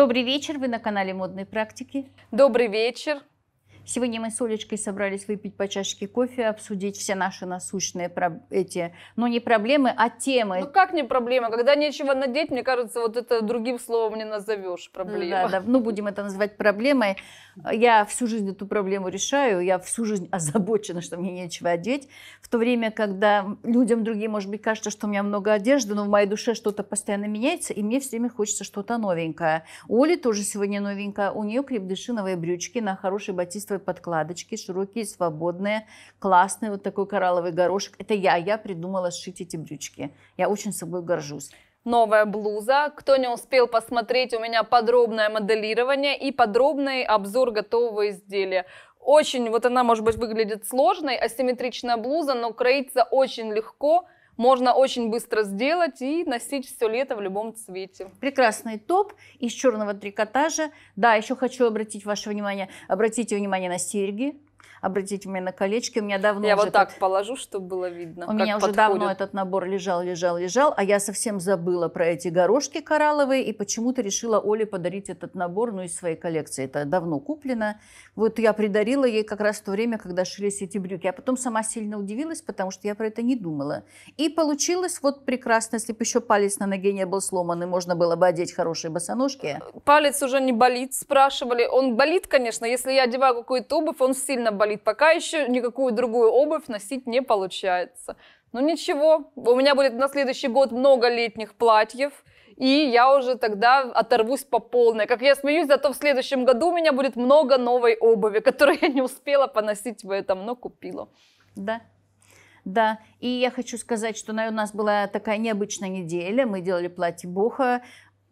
Добрый вечер, вы на канале Модной практики. Добрый вечер, Сегодня мы с Олечкой собрались выпить по чашке кофе, обсудить все наши насущные про эти, ну не проблемы, а темы. Ну как не проблема? Когда нечего надеть, мне кажется, вот это другим словом не назовешь проблема. Да, да, ну будем это называть проблемой. Я всю жизнь эту проблему решаю, я всю жизнь озабочена, что мне нечего одеть. В то время, когда людям другим, может быть, кажется, что у меня много одежды, но в моей душе что-то постоянно меняется, и мне все время хочется что-то новенькое. У Оли тоже сегодня новенькое. У нее крепдышиновые брючки на хорошей батистовой подкладочки, широкие, свободные, классные, вот такой коралловый горошек. Это я, я придумала сшить эти брючки. Я очень собой горжусь новая блуза. Кто не успел посмотреть, у меня подробное моделирование и подробный обзор готового изделия. Очень, вот она, может быть, выглядит сложной, асимметричная блуза, но кроится очень легко – можно очень быстро сделать и носить все лето в любом цвете. Прекрасный топ из черного трикотажа. Да, еще хочу обратить ваше внимание, обратите внимание на серьги Обратите внимание на колечки. У меня давно Я вот так этот... положу, чтобы было видно. У меня подходит. уже давно этот набор лежал, лежал, лежал. А я совсем забыла про эти горошки коралловые и почему-то решила Оле подарить этот набор, ну, из своей коллекции. Это давно куплено. Вот я придарила ей как раз в то время, когда шились эти брюки. Я потом сама сильно удивилась, потому что я про это не думала. И получилось вот прекрасно. Если бы еще палец на ноге не был сломан, и можно было бы одеть хорошие босоножки. Палец уже не болит, спрашивали. Он болит, конечно. Если я одеваю какую-то обувь, он сильно сильно болит. Пока еще никакую другую обувь носить не получается. Ну ничего, у меня будет на следующий год много летних платьев, и я уже тогда оторвусь по полной. Как я смеюсь, зато в следующем году у меня будет много новой обуви, которую я не успела поносить в этом, но купила. Да. Да, и я хочу сказать, что у нас была такая необычная неделя. Мы делали платье Буха,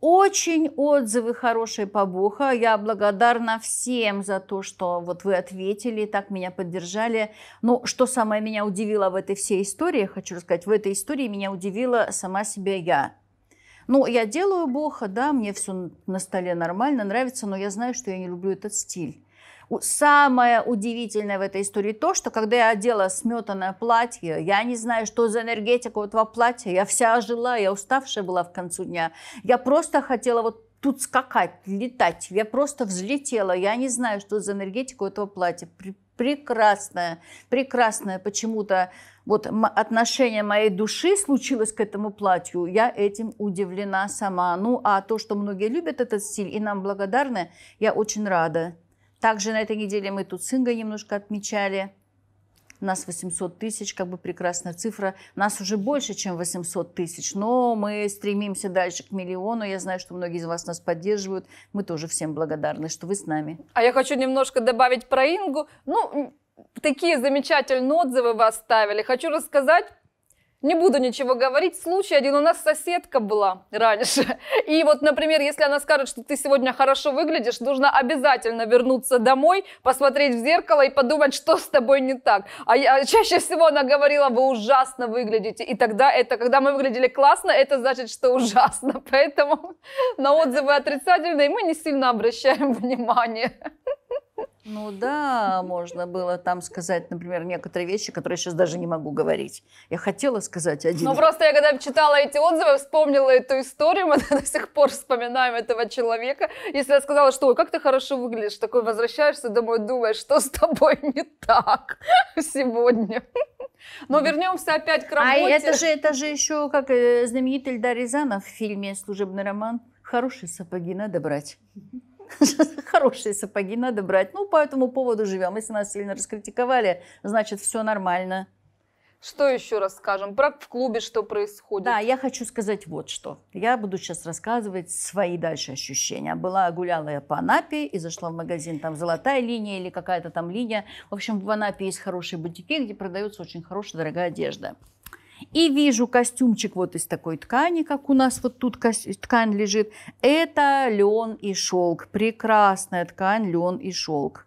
очень отзывы хорошие по Бога. Я благодарна всем за то, что вот вы ответили, так меня поддержали. Но что самое меня удивило в этой всей истории, хочу рассказать, в этой истории меня удивила сама себя я. Ну, я делаю Бога, да, мне все на столе нормально, нравится, но я знаю, что я не люблю этот стиль. Самое удивительное в этой истории то, что когда я одела сметанное платье, я не знаю, что за энергетика у этого платья, я вся ожила, я уставшая была в концу дня. Я просто хотела вот тут скакать, летать. Я просто взлетела. Я не знаю, что за энергетика у этого платья. Прекрасная, прекрасная почему-то вот отношение моей души случилось к этому платью, я этим удивлена сама. Ну, а то, что многие любят этот стиль и нам благодарны, я очень рада. Также на этой неделе мы тут Синга немножко отмечали. У нас 800 тысяч, как бы прекрасная цифра. Нас уже больше, чем 800 тысяч, но мы стремимся дальше к миллиону. Я знаю, что многие из вас нас поддерживают. Мы тоже всем благодарны, что вы с нами. А я хочу немножко добавить про Ингу. Ну, такие замечательные отзывы вы оставили. Хочу рассказать не буду ничего говорить, случай один у нас соседка была раньше. И вот, например, если она скажет, что ты сегодня хорошо выглядишь, нужно обязательно вернуться домой, посмотреть в зеркало и подумать, что с тобой не так. А я, а чаще всего она говорила, вы ужасно выглядите. И тогда это, когда мы выглядели классно, это значит, что ужасно. Поэтому на отзывы отрицательные мы не сильно обращаем внимание. Ну да, можно было там сказать, например, некоторые вещи, которые сейчас даже не могу говорить. Я хотела сказать один. Ну просто я когда читала эти отзывы, вспомнила эту историю, мы до сих пор вспоминаем этого человека. Если я сказала, что как ты хорошо выглядишь, такой возвращаешься домой, думаешь, что с тобой не так сегодня. Но вернемся опять к а работе. А это же, это же еще как э, знаменитый Эльдар Рязанов в фильме «Служебный роман». Хорошие сапоги надо брать. Хорошие сапоги надо брать. Ну, по этому поводу живем. Если нас сильно раскритиковали, значит, все нормально. Что еще расскажем? Про в клубе что происходит? Да, я хочу сказать вот что. Я буду сейчас рассказывать свои дальше ощущения. Была, гуляла я по Анапе и зашла в магазин, там золотая линия или какая-то там линия. В общем, в Анапе есть хорошие бутики, где продается очень хорошая дорогая одежда и вижу костюмчик вот из такой ткани, как у нас вот тут ткань лежит. Это лен и шелк. Прекрасная ткань, лен и шелк.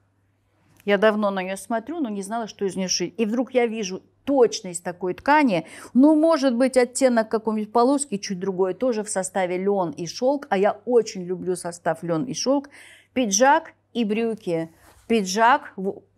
Я давно на нее смотрю, но не знала, что из нее шить. И вдруг я вижу точно из такой ткани, ну, может быть, оттенок какой-нибудь полоски чуть другой, тоже в составе лен и шелк, а я очень люблю состав лен и шелк. Пиджак и брюки. Пиджак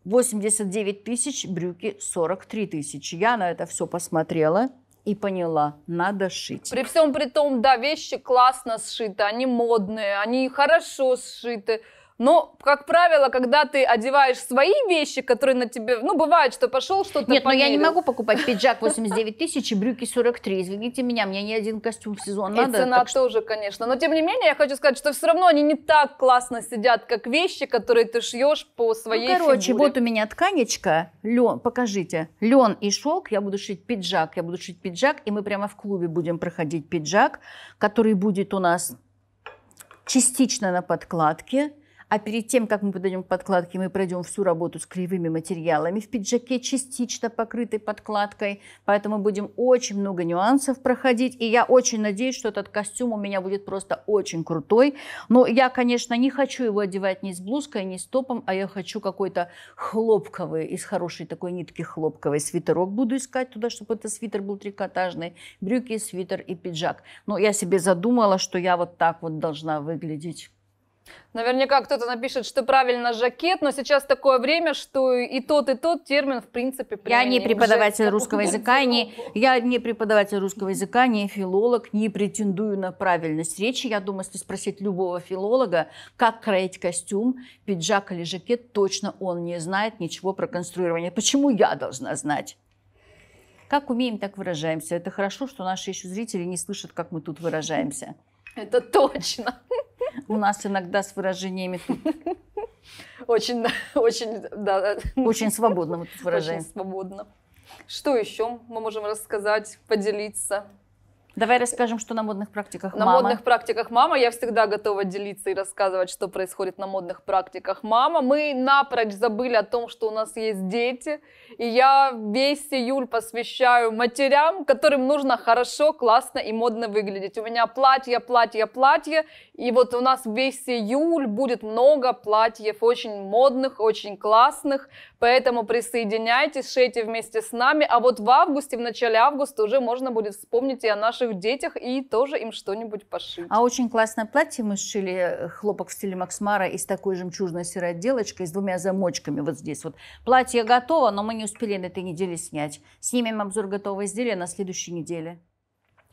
89 тысяч, брюки 43 тысячи. Я на это все посмотрела и поняла, надо шить. При всем при том, да, вещи классно сшиты, они модные, они хорошо сшиты. Но, как правило, когда ты одеваешь свои вещи, которые на тебе... Ну, бывает, что пошел что-то Нет, померил. Ну, но я не могу покупать пиджак 89 тысяч и брюки 43. Извините меня, мне ни один костюм в сезон и надо. И цена так тоже, конечно. Но, тем не менее, я хочу сказать, что все равно они не так классно сидят, как вещи, которые ты шьешь по ну, своей ну, короче, фигуре. вот у меня тканечка, лен, покажите, лен и шелк, я буду шить пиджак, я буду шить пиджак, и мы прямо в клубе будем проходить пиджак, который будет у нас частично на подкладке, а перед тем, как мы подойдем к подкладке, мы пройдем всю работу с кривыми материалами в пиджаке, частично покрытой подкладкой. Поэтому будем очень много нюансов проходить. И я очень надеюсь, что этот костюм у меня будет просто очень крутой. Но я, конечно, не хочу его одевать ни с блузкой, ни с топом, а я хочу какой-то хлопковый, из хорошей такой нитки хлопковый свитерок буду искать туда, чтобы этот свитер был трикотажный, брюки, свитер и пиджак. Но я себе задумала, что я вот так вот должна выглядеть. Наверняка кто-то напишет, что правильно жакет, но сейчас такое время, что и тот, и тот термин, в принципе, Я не преподаватель Жесть, русского языка, не, я не преподаватель русского языка, не филолог, не претендую на правильность речи. Я думаю, если спросить любого филолога, как кроить костюм, пиджак или жакет, точно он не знает ничего про конструирование. Почему я должна знать? Как умеем, так выражаемся. Это хорошо, что наши еще зрители не слышат, как мы тут выражаемся. Это точно. У нас иногда с выражениями очень, очень, да. Очень свободно мы тут выражаем. Очень свободно. Что еще мы можем рассказать, поделиться? Давай расскажем, что на модных практиках на мама. На модных практиках мама. Я всегда готова делиться и рассказывать, что происходит на модных практиках мама. Мы напрочь забыли о том, что у нас есть дети. И я весь июль посвящаю матерям, которым нужно хорошо, классно и модно выглядеть. У меня платье, платье, платье. И вот у нас весь июль будет много платьев, очень модных, очень классных. Поэтому присоединяйтесь, шейте вместе с нами. А вот в августе, в начале августа уже можно будет вспомнить и о наших наших детях и тоже им что-нибудь пошить. А очень классное платье мы сшили, э, хлопок в стиле Максмара, из такой жемчужной серой отделочкой, с двумя замочками вот здесь вот. Платье готово, но мы не успели на этой неделе снять. Снимем обзор готового изделия на следующей неделе.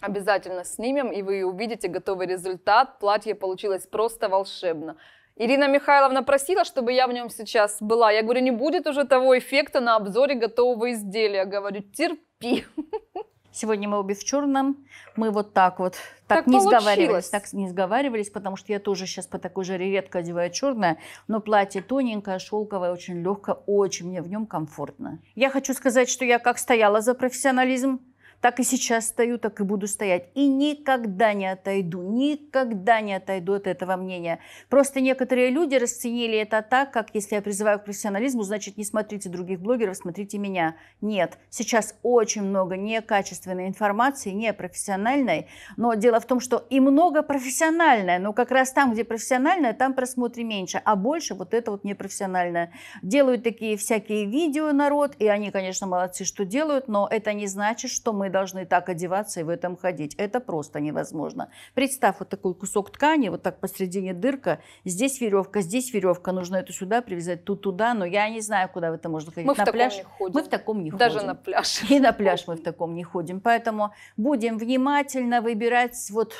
Обязательно снимем, и вы увидите готовый результат. Платье получилось просто волшебно. Ирина Михайловна просила, чтобы я в нем сейчас была. Я говорю, не будет уже того эффекта на обзоре готового изделия. Говорю, терпи. Сегодня мы обе в черном. Мы вот так вот. Так, так не получилось. сговаривались. Так не сговаривались, потому что я тоже сейчас по такой же редко одеваю черное. Но платье тоненькое, шелковое, очень легкое. Очень мне в нем комфортно. Я хочу сказать, что я как стояла за профессионализм, так и сейчас стою, так и буду стоять. И никогда не отойду, никогда не отойду от этого мнения. Просто некоторые люди расценили это так, как если я призываю к профессионализму, значит, не смотрите других блогеров, смотрите меня. Нет, сейчас очень много некачественной информации, непрофессиональной. Но дело в том, что и много профессиональной, но как раз там, где профессиональная, там просмотры меньше, а больше вот это вот непрофессиональное. Делают такие всякие видео народ, и они, конечно, молодцы, что делают, но это не значит, что мы должны так одеваться и в этом ходить. Это просто невозможно. Представь вот такой кусок ткани, вот так посредине дырка, здесь веревка, здесь веревка, нужно это сюда привязать, тут туда, но я не знаю, куда в это можно ходить. Мы на в пляж таком не ходим. Мы в таком не Даже ходим. Даже на пляж. И на пляж мы в таком не ходим. Поэтому будем внимательно выбирать вот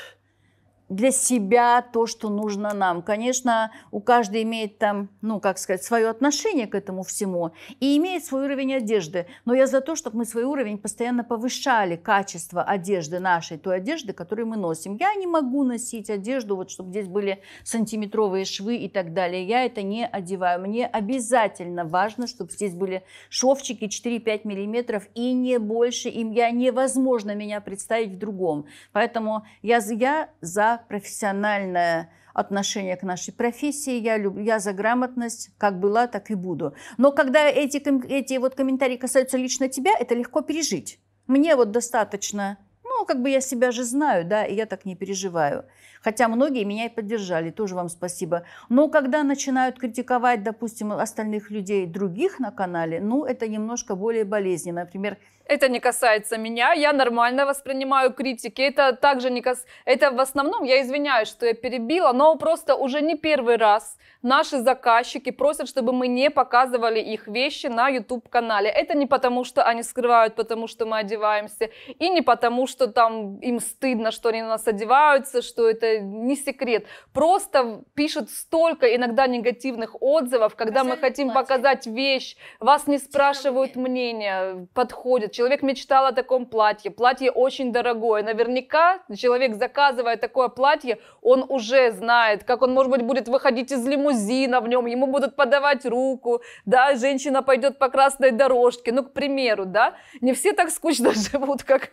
для себя то, что нужно нам. Конечно, у каждого имеет там, ну, как сказать, свое отношение к этому всему и имеет свой уровень одежды. Но я за то, чтобы мы свой уровень постоянно повышали, качество одежды нашей, той одежды, которую мы носим. Я не могу носить одежду, вот чтобы здесь были сантиметровые швы и так далее. Я это не одеваю. Мне обязательно важно, чтобы здесь были шовчики 4-5 миллиметров и не больше. Им я невозможно меня представить в другом. Поэтому я, я за профессиональное отношение к нашей профессии, я, люблю, я за грамотность, как была, так и буду. Но когда эти, эти вот комментарии касаются лично тебя, это легко пережить. Мне вот достаточно, ну, как бы я себя же знаю, да, и я так не переживаю. Хотя многие меня и поддержали, тоже вам спасибо. Но когда начинают критиковать, допустим, остальных людей, других на канале, ну, это немножко более болезненно. Например, это не касается меня, я нормально воспринимаю критики, это также не кас... это в основном, я извиняюсь, что я перебила, но просто уже не первый раз наши заказчики просят, чтобы мы не показывали их вещи на YouTube-канале. Это не потому, что они скрывают, потому что мы одеваемся, и не потому, что там им стыдно, что они на нас одеваются, что это не секрет. Просто пишут столько иногда негативных отзывов, когда мы хотим показать вещь, вас не спрашивают мнения, подходит человек мечтал о таком платье, платье очень дорогое, наверняка человек, заказывая такое платье, он уже знает, как он, может быть, будет выходить из лимузина в нем, ему будут подавать руку, да, женщина пойдет по красной дорожке, ну, к примеру, да, не все так скучно живут, как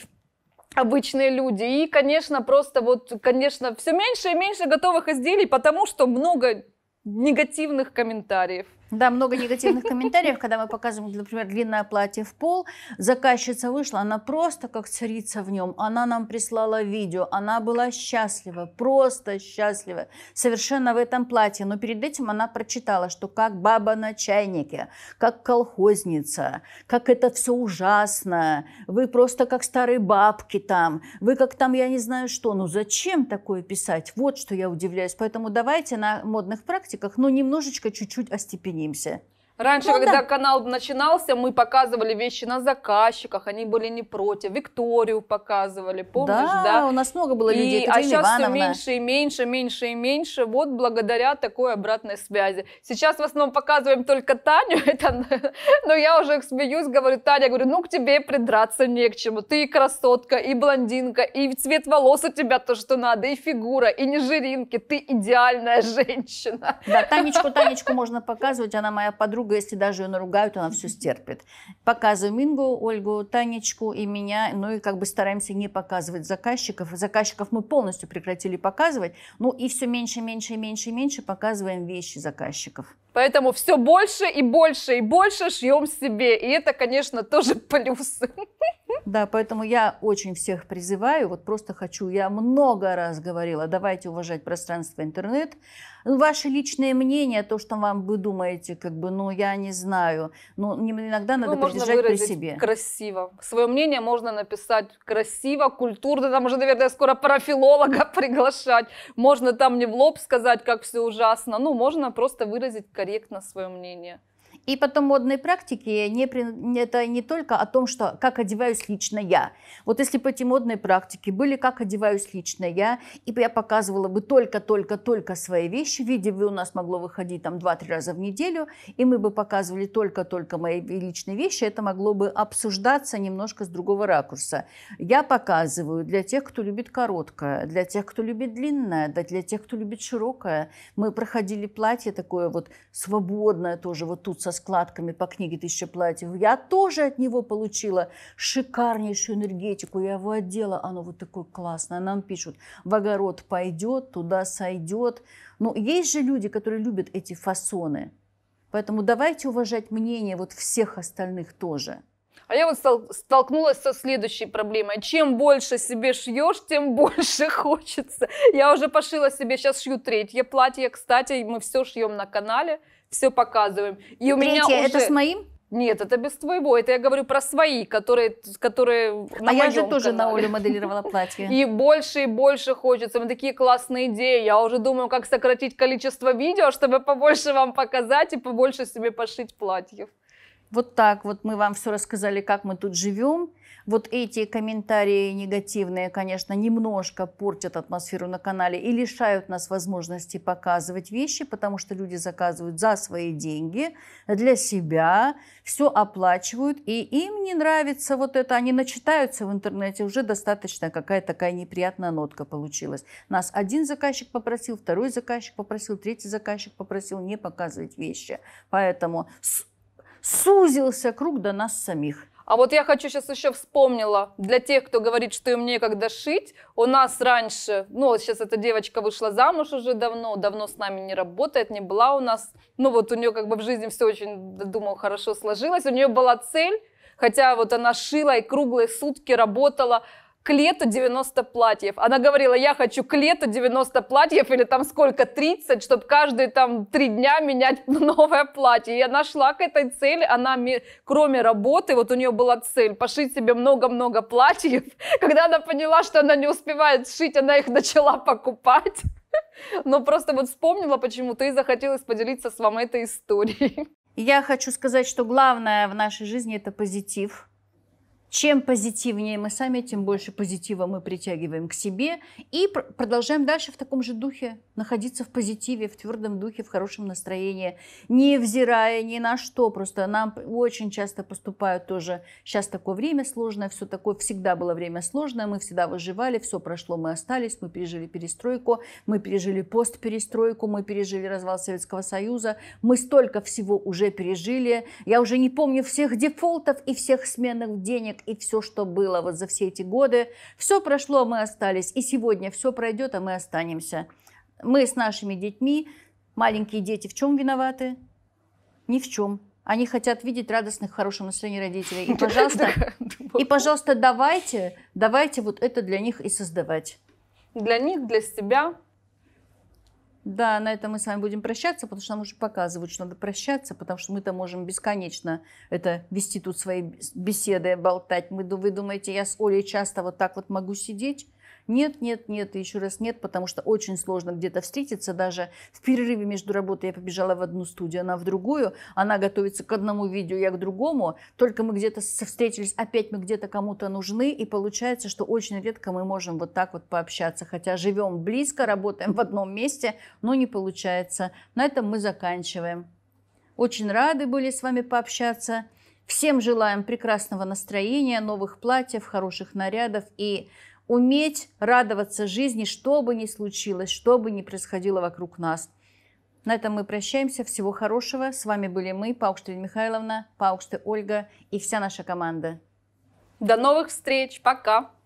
обычные люди. И, конечно, просто вот, конечно, все меньше и меньше готовых изделий, потому что много негативных комментариев. Да, много негативных комментариев, когда мы показываем, например, длинное платье в пол. Заказчица вышла, она просто как царица в нем. Она нам прислала видео, она была счастлива, просто счастлива, совершенно в этом платье. Но перед этим она прочитала, что как баба на чайнике, как колхозница, как это все ужасно, вы просто как старые бабки там, вы как там, я не знаю что. Ну зачем такое писать? Вот что я удивляюсь. Поэтому давайте на модных практиках, ну немножечко, чуть-чуть остепенить kimse. Раньше, ну, когда да. канал начинался, мы показывали вещи на заказчиках, они были не против. Викторию показывали, помнишь, да? Да, у нас много было людей. И, а сейчас все меньше и меньше, меньше и меньше, вот благодаря такой обратной связи. Сейчас в основном показываем только Таню, это, но я уже смеюсь, говорю, Таня, говорю, ну к тебе придраться не к чему. Ты и красотка, и блондинка, и цвет волос у тебя то, что надо, и фигура, и не жиринки, ты идеальная женщина. Да, Танечку, Танечку можно показывать, она моя подруга Ольгу, если даже ее наругают, она все стерпит. Показываем Мингу, Ольгу, Танечку и меня, ну и как бы стараемся не показывать заказчиков. Заказчиков мы полностью прекратили показывать, ну и все меньше, меньше, меньше, меньше показываем вещи заказчиков. Поэтому все больше и больше и больше шьем себе. И это, конечно, тоже плюс. Да, поэтому я очень всех призываю, вот просто хочу, я много раз говорила, давайте уважать пространство интернет. Ну, Ваши личные мнения, то, что вам вы думаете, как бы, ну, я не знаю. Ну, иногда надо ну, придержать при себе. красиво. Свое мнение можно написать красиво, культурно. Там уже, наверное, скоро профилолога приглашать. Можно там не в лоб сказать, как все ужасно. Ну, можно просто выразить корректно свое мнение – и потом модные практики не, это не только о том, что как одеваюсь лично я. Вот если бы эти модные практики были как одеваюсь лично я, и я показывала бы только-только-только свои вещи, видео у нас могло выходить там 2-3 раза в неделю, и мы бы показывали только-только мои личные вещи, это могло бы обсуждаться немножко с другого ракурса. Я показываю для тех, кто любит короткое, для тех, кто любит длинное, да для тех, кто любит широкое. Мы проходили платье такое вот свободное тоже, вот тут со складками по книге «Тысяча платьев». Я тоже от него получила шикарнейшую энергетику. Я его одела, оно вот такое классное. Нам пишут, в огород пойдет, туда сойдет. Но есть же люди, которые любят эти фасоны. Поэтому давайте уважать мнение вот всех остальных тоже. А я вот столкнулась со следующей проблемой. Чем больше себе шьешь, тем больше хочется. Я уже пошила себе, сейчас шью третье платье. Кстати, мы все шьем на канале все показываем. И у Третье, меня уже... это с моим? Нет, это без твоего. Это я говорю про свои, которые, которые на А я же тоже канале. на Олю моделировала платье. И больше и больше хочется. Мы такие классные идеи. Я уже думаю, как сократить количество видео, чтобы побольше вам показать и побольше себе пошить платьев вот так вот мы вам все рассказали, как мы тут живем. Вот эти комментарии негативные, конечно, немножко портят атмосферу на канале и лишают нас возможности показывать вещи, потому что люди заказывают за свои деньги, для себя, все оплачивают, и им не нравится вот это, они начитаются в интернете, уже достаточно какая-то такая неприятная нотка получилась. Нас один заказчик попросил, второй заказчик попросил, третий заказчик попросил не показывать вещи. Поэтому сузился круг до нас самих. А вот я хочу сейчас еще вспомнила, для тех, кто говорит, что им некогда шить, у нас раньше, ну вот сейчас эта девочка вышла замуж уже давно, давно с нами не работает, не была у нас, ну вот у нее как бы в жизни все очень, думаю, хорошо сложилось, у нее была цель, хотя вот она шила и круглые сутки работала, к лету 90 платьев. Она говорила, я хочу к лету 90 платьев или там сколько, 30, чтобы каждые там три дня менять новое платье. Я нашла к этой цели, она кроме работы, вот у нее была цель пошить себе много-много платьев. Когда она поняла, что она не успевает шить, она их начала покупать. Но просто вот вспомнила почему-то и захотелось поделиться с вами этой историей. Я хочу сказать, что главное в нашей жизни это позитив чем позитивнее мы сами, тем больше позитива мы притягиваем к себе и пр продолжаем дальше в таком же духе, находиться в позитиве, в твердом духе, в хорошем настроении, не взирая ни на что. Просто нам очень часто поступают тоже, сейчас такое время сложное, все такое, всегда было время сложное, мы всегда выживали, все прошло, мы остались, мы пережили перестройку, мы пережили постперестройку, мы пережили развал Советского Союза, мы столько всего уже пережили, я уже не помню всех дефолтов и всех сменных денег и все, что было вот за все эти годы. Все прошло, мы остались. И сегодня все пройдет, а мы останемся. Мы с нашими детьми, маленькие дети, в чем виноваты? Ни в чем. Они хотят видеть радостных, хорошего настроения родителей. И, пожалуйста, и, пожалуйста, давайте, давайте вот это для них и создавать. Для них, для себя, да, на этом мы с вами будем прощаться, потому что нам уже показывают, что надо прощаться, потому что мы-то можем бесконечно это вести тут свои беседы, болтать. Мы, вы думаете, я с Олей часто вот так вот могу сидеть? Нет, нет, нет, и еще раз нет, потому что очень сложно где-то встретиться. Даже в перерыве между работой я побежала в одну студию, она в другую. Она готовится к одному видео, я к другому. Только мы где-то встретились, опять мы где-то кому-то нужны. И получается, что очень редко мы можем вот так вот пообщаться. Хотя живем близко, работаем в одном месте, но не получается. На этом мы заканчиваем. Очень рады были с вами пообщаться. Всем желаем прекрасного настроения, новых платьев, хороших нарядов и уметь радоваться жизни, что бы ни случилось, что бы ни происходило вокруг нас. На этом мы прощаемся. Всего хорошего. С вами были мы, Паукштель Михайловна, Паукште Ольга и вся наша команда. До новых встреч. Пока.